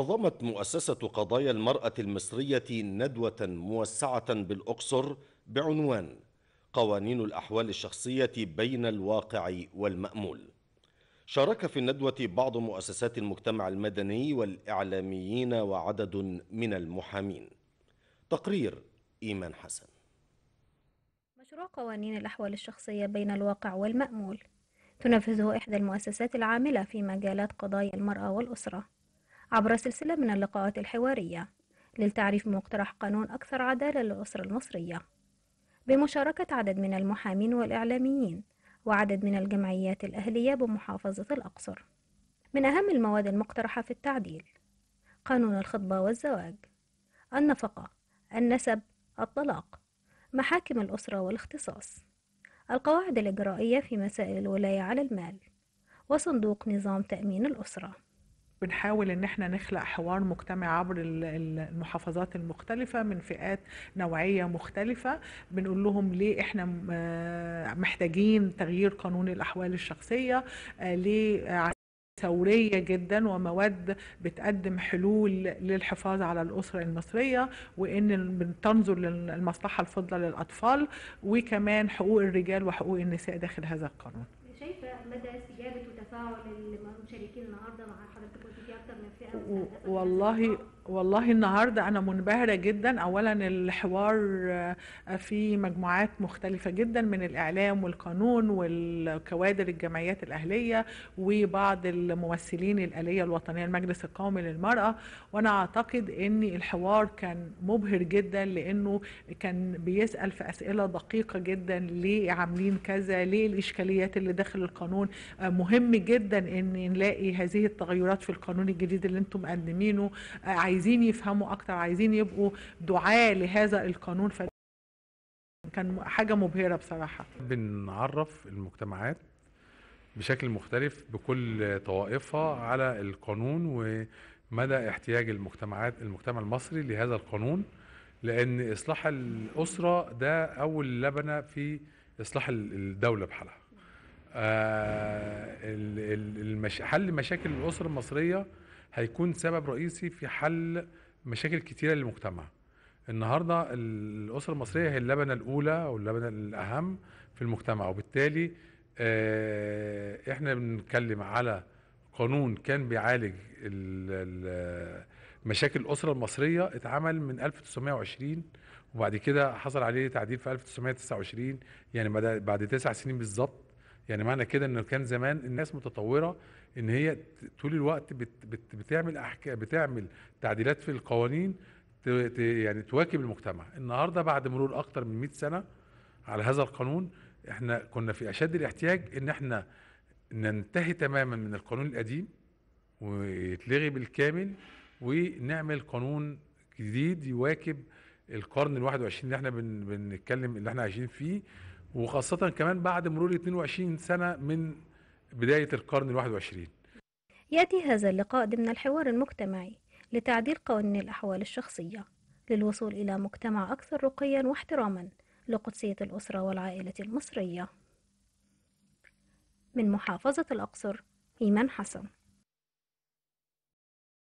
نظمت مؤسسة قضايا المرأة المصرية ندوة موسعة بالأقصر بعنوان قوانين الأحوال الشخصية بين الواقع والمأمول شارك في الندوة بعض مؤسسات المجتمع المدني والإعلاميين وعدد من المحامين تقرير إيمان حسن مشروع قوانين الأحوال الشخصية بين الواقع والمأمول تنفذه إحدى المؤسسات العاملة في مجالات قضايا المرأة والأسرة عبر سلسلة من اللقاءات الحوارية للتعريف مقترح قانون أكثر عدالة للأسرة المصرية بمشاركة عدد من المحامين والإعلاميين وعدد من الجمعيات الأهلية بمحافظة الأقصر من أهم المواد المقترحة في التعديل قانون الخطبة والزواج النفقة النسب الطلاق محاكم الأسرة والاختصاص القواعد الإجرائية في مسائل الولاية على المال وصندوق نظام تأمين الأسرة بنحاول ان احنا نخلق حوار مجتمعي عبر المحافظات المختلفه من فئات نوعيه مختلفه بنقول لهم ليه احنا آه، محتاجين تغيير قانون الاحوال الشخصيه آه، ليه ثورية جدا ومواد بتقدم حلول للحفاظ على الأسرة المصرية وإن بتنظر للمصلحة الفضلى للأطفال وكمان حقوق الرجال وحقوق النساء داخل هذا القانون شايفه مدى استجابه وتفاعل المشاركين النهارده مع حضرتك قلت في اكثر من فئه والله والله النهاردة أنا منبهرة جدا أولا الحوار آه، في مجموعات مختلفة جدا من الإعلام والقانون والكوادر الجمعيات الأهلية وبعض الممثلين الآلية الوطنية المجلس القومي للمرأة وأنا أعتقد أن الحوار كان مبهر جدا لأنه كان بيسأل في أسئلة دقيقة جدا ليه عاملين كذا ليه الإشكاليات اللي داخل القانون آه، مهم جدا أن نلاقي هذه التغيرات في القانون الجديد اللي أنتم مقدمينه آه، عايزين يفهموا اكتر عايزين يبقوا دعاة لهذا القانون ف كان حاجة مبهرة بصراحة بنعرف المجتمعات بشكل مختلف بكل طوائفها على القانون ومدى احتياج المجتمعات المجتمع المصري لهذا القانون لأن إصلاح الأسرة ده أول لبنة في إصلاح الدولة بحالها آه حل مشاكل الأسرة المصرية هيكون سبب رئيسي في حل مشاكل كتيره للمجتمع النهارده الاسره المصريه هي اللبنه الاولى واللبنه الاهم في المجتمع وبالتالي آه، احنا بنتكلم على قانون كان بيعالج مشاكل الاسره المصريه اتعمل من 1920 وبعد كده حصل عليه تعديل في 1929 يعني بعد تسع سنين بالظبط يعني معنى كده انه كان زمان الناس متطوره ان هي طول الوقت بت بت بتعمل أحكا بتعمل تعديلات في القوانين يعني تواكب المجتمع النهارده بعد مرور اكتر من 100 سنه على هذا القانون احنا كنا في اشد الاحتياج ان احنا ننتهي تماما من القانون القديم ويتلغي بالكامل ونعمل قانون جديد يواكب القرن ال21 اللي احنا بنتكلم اللي احنا عايشين فيه وخاصة كمان بعد مرور 22 سنة من بداية القرن ال 21 يأتي هذا اللقاء ضمن الحوار المجتمعي لتعديل قوانين الأحوال الشخصية للوصول إلى مجتمع أكثر رقيا واحتراما لقدسية الأسرة والعائلة المصرية من محافظة الأقصر إيمان حسن